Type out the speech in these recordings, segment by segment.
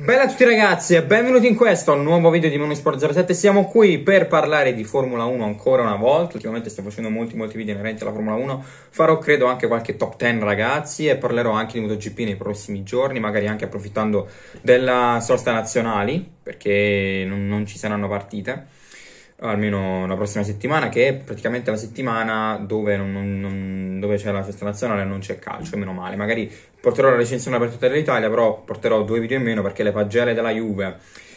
Bella a tutti ragazzi e benvenuti in questo nuovo video di Monosport 07 Siamo qui per parlare di Formula 1 ancora una volta Ultimamente sto facendo molti molti video inerenti alla Formula 1 Farò credo anche qualche top 10 ragazzi e parlerò anche di MotoGP nei prossimi giorni Magari anche approfittando della sosta nazionali perché non, non ci saranno partite almeno la prossima settimana, che è praticamente la settimana dove, non, non, dove c'è la festa nazionale e non c'è calcio, meno male. Magari porterò la recensione per tutta l'Italia, però porterò due video in meno perché le pagelle della Juve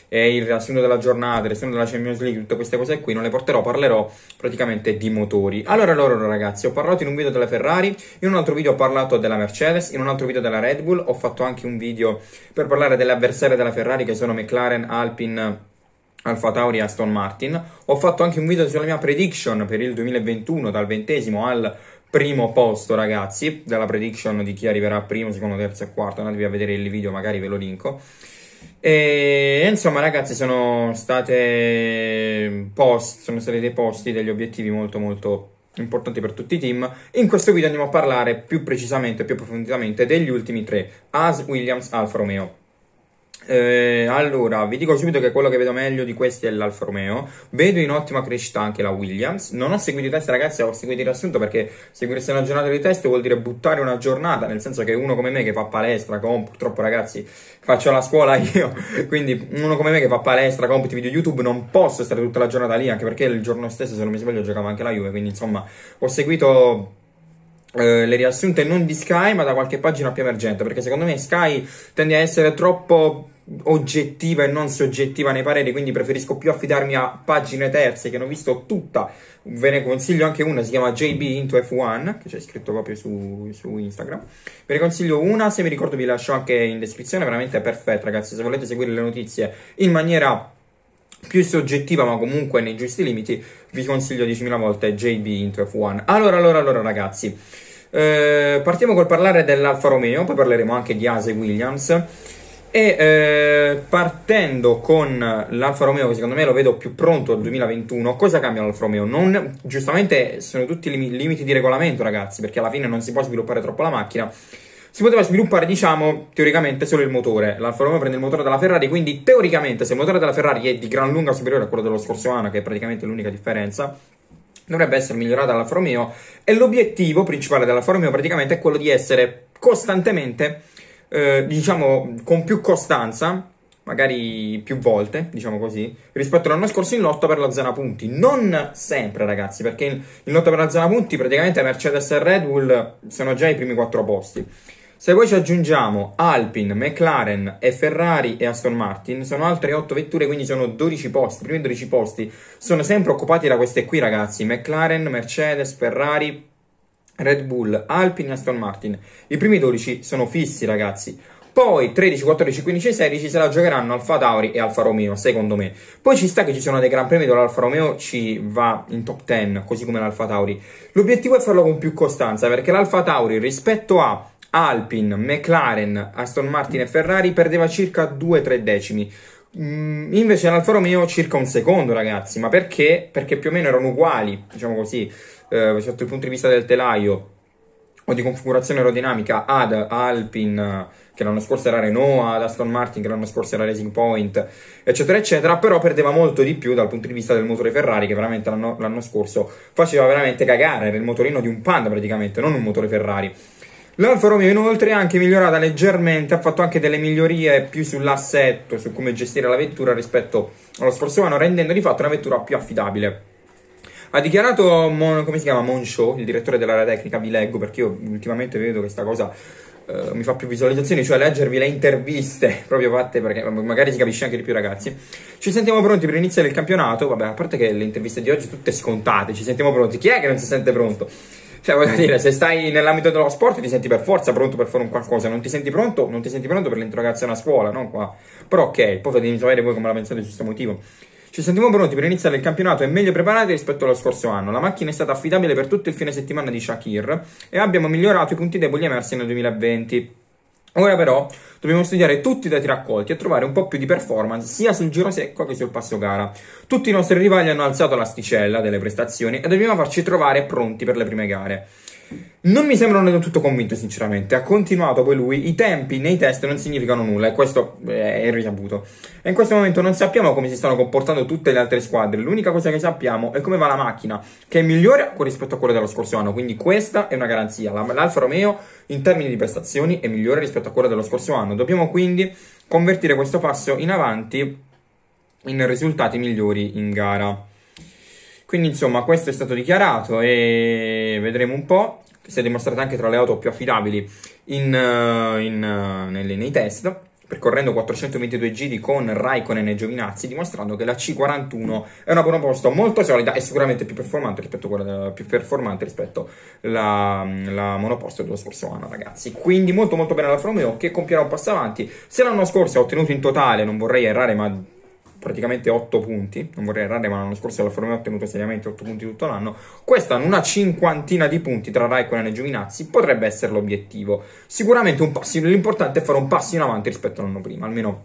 e il riassunto della giornata, il riassunto della Champions League, tutte queste cose qui, non le porterò, parlerò praticamente di motori. Allora, allora ragazzi, ho parlato in un video della Ferrari, in un altro video ho parlato della Mercedes, in un altro video della Red Bull, ho fatto anche un video per parlare delle avversarie della Ferrari che sono McLaren, Alpine Alfa Tauri e Aston Martin. Ho fatto anche un video sulla mia prediction per il 2021 dal ventesimo al primo posto, ragazzi, della prediction di chi arriverà primo, secondo, terzo e quarto. Andatevi a vedere il video, magari ve lo linko. E insomma, ragazzi, sono state post, sono stati dei posti degli obiettivi molto molto importanti per tutti i team. In questo video andiamo a parlare più precisamente, più approfonditamente degli ultimi tre, As Williams, Alfa Romeo eh, allora, vi dico subito che quello che vedo meglio di questi è l'Alfa Romeo. Vedo in ottima crescita anche la Williams. Non ho seguito i test, ragazzi, ho seguito il riassunto perché seguirsi una giornata di test vuol dire buttare una giornata, nel senso che uno come me che fa palestra, comp, purtroppo ragazzi faccio la scuola io, quindi uno come me che fa palestra, compiti, video YouTube, non posso stare tutta la giornata lì, anche perché il giorno stesso, se non mi sbaglio, giocava anche la Juve, quindi insomma ho seguito eh, le riassunte non di Sky, ma da qualche pagina più emergente, perché secondo me Sky tende a essere troppo oggettiva e non soggettiva nei pareri, quindi preferisco più affidarmi a pagine terze che non ho visto tutta. Ve ne consiglio anche una, si chiama JB into F1, che c'è scritto proprio su, su, Instagram. Ve ne consiglio una, se mi ricordo vi lascio anche in descrizione, veramente perfetta ragazzi, se volete seguire le notizie in maniera più soggettiva ma comunque nei giusti limiti, vi consiglio 10.000 volte JB into F1. Allora, allora, allora ragazzi... Eh, partiamo col parlare dell'Alfa Romeo, poi parleremo anche di Ase Williams. E eh, partendo con l'Alfa Romeo, che secondo me lo vedo più pronto al 2021, cosa cambia l'Alfa Romeo? Non, giustamente sono tutti lim- limiti di regolamento, ragazzi, perché alla fine non si può sviluppare troppo la macchina. Si poteva sviluppare, diciamo, teoricamente solo il motore. L'Alfa Romeo prende il motore dalla Ferrari, quindi teoricamente se il motore della Ferrari è di gran lunga superiore a quello dello scorso anno, che è praticamente l'unica differenza, dovrebbe essere migliorata l'Alfa Romeo e l'obiettivo principale della Romeo praticamente è quello di essere costantemente, eh, diciamo con più costanza, magari più volte, diciamo così, rispetto all'anno scorso in lotta per la zona punti. Non sempre, ragazzi, perché in, in lotta per la zona punti praticamente Mercedes e Red Bull sono già i primi quattro posti. Se poi ci aggiungiamo Alpin, McLaren e Ferrari e Aston Martin, sono altre 8 vetture, quindi sono 12 posti. I primi 12 posti sono sempre occupati da queste qui, ragazzi: McLaren, Mercedes, Ferrari, Red Bull, Alpin e Aston Martin. I primi 12 sono fissi, ragazzi. Poi 13, 14, 15 16 se la giocheranno Alfa Tauri e Alfa Romeo, secondo me. Poi ci sta che ci sono dei gran premi dove l'Alfa Romeo ci va in top 10, così come l'Alfa Tauri. L'obiettivo è farlo con più costanza, perché l'Alfa Tauri rispetto a Alpin, McLaren, Aston Martin e Ferrari perdeva circa 2-3 decimi. Mm, invece l'Alfa Romeo circa un secondo, ragazzi, ma perché? Perché più o meno erano uguali, diciamo così, eh, sotto il punto di vista del telaio o di configurazione aerodinamica ad Alpin, che l'anno scorso era Renault, ad Aston Martin, che l'anno scorso era Racing Point, eccetera, eccetera, però perdeva molto di più dal punto di vista del motore Ferrari, che veramente l'anno, l'anno scorso faceva veramente cagare, era il motorino di un Panda praticamente, non un motore Ferrari. L'Alfa Romeo inoltre è anche migliorata leggermente, ha fatto anche delle migliorie più sull'assetto, su come gestire la vettura rispetto allo scorso anno, rendendo di fatto una vettura più affidabile. Ha dichiarato, Mon, come si chiama, Monchot, il direttore dell'area tecnica, vi leggo perché io ultimamente vedo che sta cosa eh, mi fa più visualizzazioni, cioè leggervi le interviste proprio fatte perché magari si capisce anche di più ragazzi. Ci sentiamo pronti per iniziare il campionato, vabbè, a parte che le interviste di oggi tutte scontate, ci sentiamo pronti, chi è che non si sente pronto? Cioè, voglio dire, se stai nell'ambito dello sport ti senti per forza pronto per fare un qualcosa, non ti senti pronto, non ti senti pronto per l'interrogazione a scuola, no? Qua. Però ok, poi fatemi sapere voi come la pensate su questo motivo. Ci sentiamo pronti per iniziare il campionato e meglio preparati rispetto allo scorso anno. La macchina è stata affidabile per tutto il fine settimana di Shakir e abbiamo migliorato i punti deboli emersi nel 2020. Ora però dobbiamo studiare tutti i dati raccolti e trovare un po' più di performance sia sul giro secco che sul passo gara. Tutti i nostri rivali hanno alzato l'asticella delle prestazioni e dobbiamo farci trovare pronti per le prime gare. Non mi sembrano del tutto convinto, sinceramente. Ha continuato poi lui. I tempi nei test non significano nulla, e questo è risaputo. E in questo momento non sappiamo come si stanno comportando tutte le altre squadre. L'unica cosa che sappiamo è come va la macchina, che è migliore rispetto a quella dello scorso anno. Quindi questa è una garanzia. L'Alfa Romeo, in termini di prestazioni, è migliore rispetto a quella dello scorso anno. Dobbiamo quindi convertire questo passo in avanti in risultati migliori in gara. Quindi insomma questo è stato dichiarato e vedremo un po', si è dimostrata anche tra le auto più affidabili in, eh, in, eh, nei, nei test percorrendo 422 giri con Raikkonen e Giovinazzi, dimostrando che la C41 è una proposta molto solida e sicuramente più performante rispetto a quella più performante rispetto alla monoposto dello scorso anno, ragazzi. Quindi molto molto bene l'Alfa Romeo che compierà un passo avanti. Se l'anno scorso ha ottenuto in totale, non vorrei errare, ma praticamente 8 punti, non vorrei errare, ma l'anno scorso la Romeo ha ottenuto seriamente 8 punti tutto l'anno, quest'anno una cinquantina di punti tra Raikkonen e Giovinazzi potrebbe essere l'obiettivo. Sicuramente passo, l'importante è fare un passo in avanti rispetto all'anno prima, almeno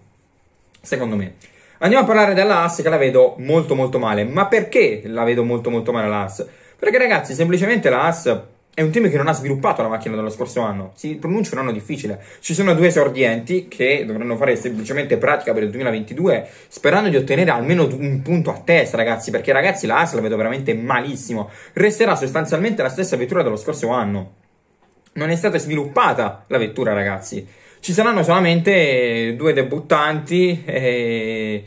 secondo me. Andiamo a parlare della AS che la vedo molto molto male, ma perché la vedo molto molto male la AS? Perché ragazzi, semplicemente la AS è un team che non ha sviluppato la macchina dello scorso anno. Si pronuncia un anno difficile. Ci sono due esordienti che dovranno fare semplicemente pratica per il 2022, sperando di ottenere almeno un punto a testa, ragazzi. Perché, ragazzi, la Asla la vedo veramente malissimo. Resterà sostanzialmente la stessa vettura dello scorso anno. Non è stata sviluppata la vettura, ragazzi. Ci saranno solamente due debuttanti e,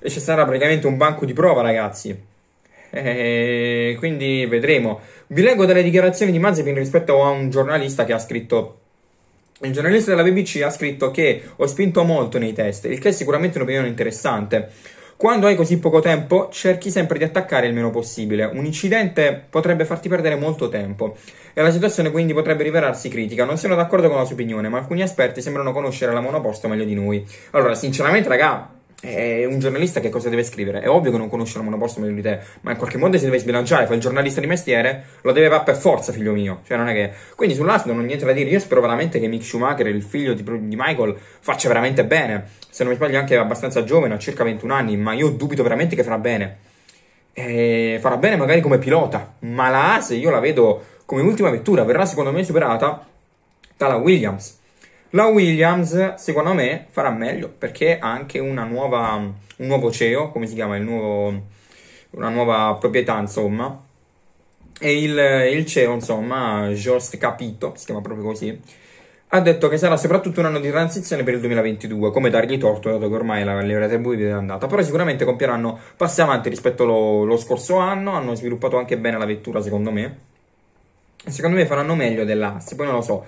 e ci sarà praticamente un banco di prova, ragazzi. Eh, quindi vedremo. Vi leggo delle dichiarazioni di Mazepin rispetto a un giornalista che ha scritto il giornalista della BBC ha scritto che ho spinto molto nei test, il che è sicuramente un'opinione interessante. Quando hai così poco tempo, cerchi sempre di attaccare il meno possibile. Un incidente potrebbe farti perdere molto tempo e la situazione quindi potrebbe rivelarsi critica. Non sono d'accordo con la sua opinione, ma alcuni esperti sembrano conoscere la monoposto meglio di noi. Allora, sinceramente, raga, è eh, un giornalista che cosa deve scrivere? È ovvio che non conosce la monoposto meglio di te, ma in qualche modo si deve sbilanciare, fa il giornalista di mestiere, lo deve fare per forza, figlio mio. Cioè, non è che. Quindi sull'Aston non ho niente da dire. Io spero veramente che Mick Schumacher, il figlio di, di Michael, faccia veramente bene. Se non mi sbaglio, anche abbastanza giovane, ha circa 21 anni, ma io dubito veramente che farà bene. E eh, farà bene magari come pilota, ma la ASE io la vedo come ultima vettura, verrà secondo me superata dalla Williams la Williams, secondo me, farà meglio perché ha anche nuova, un nuovo CEO, come si chiama, nuovo, una nuova proprietà, insomma. E il, il CEO, insomma, Jost Capito, si chiama proprio così, ha detto che sarà soprattutto un anno di transizione per il 2022, come dargli torto, dato che ormai la leva tributaria è andata. Però sicuramente compieranno passi avanti rispetto allo scorso anno, hanno sviluppato anche bene la vettura, secondo me. Secondo me faranno meglio dell'Assi, poi non lo so.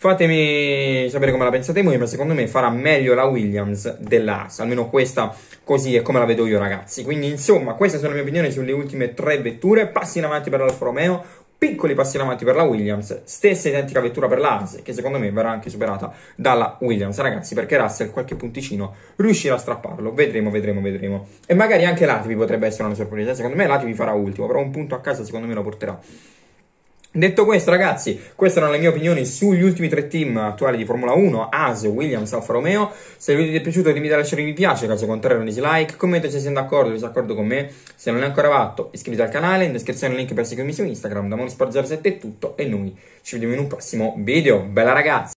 Fatemi sapere come la pensate voi, ma secondo me farà meglio la Williams della Haas, almeno questa così è come la vedo io ragazzi. Quindi insomma, queste sono le mie opinioni sulle ultime tre vetture, passi in avanti per l'Alfa Romeo, piccoli passi in avanti per la Williams, stessa identica vettura per la Haas, che secondo me verrà anche superata dalla Williams, ragazzi, perché Russell qualche punticino riuscirà a strapparlo, vedremo, vedremo, vedremo. E magari anche l'Ativi potrebbe essere una sorpresa, secondo me l'Ativi farà ultimo, però un punto a casa secondo me lo porterà. Detto questo, ragazzi, queste erano le mie opinioni sugli ultimi tre team attuali di Formula 1, AS, Williams, Alfa Romeo. Se il video ti è piaciuto, devi lasciare un mi piace, caso contrario un dislike. Commenta se siete d'accordo o disaccordo con me. Se non è ancora fatto, iscriviti al canale. In descrizione il link per seguirmi su Instagram, da monosport 07 è tutto. E noi ci vediamo in un prossimo video. Bella ragazzi!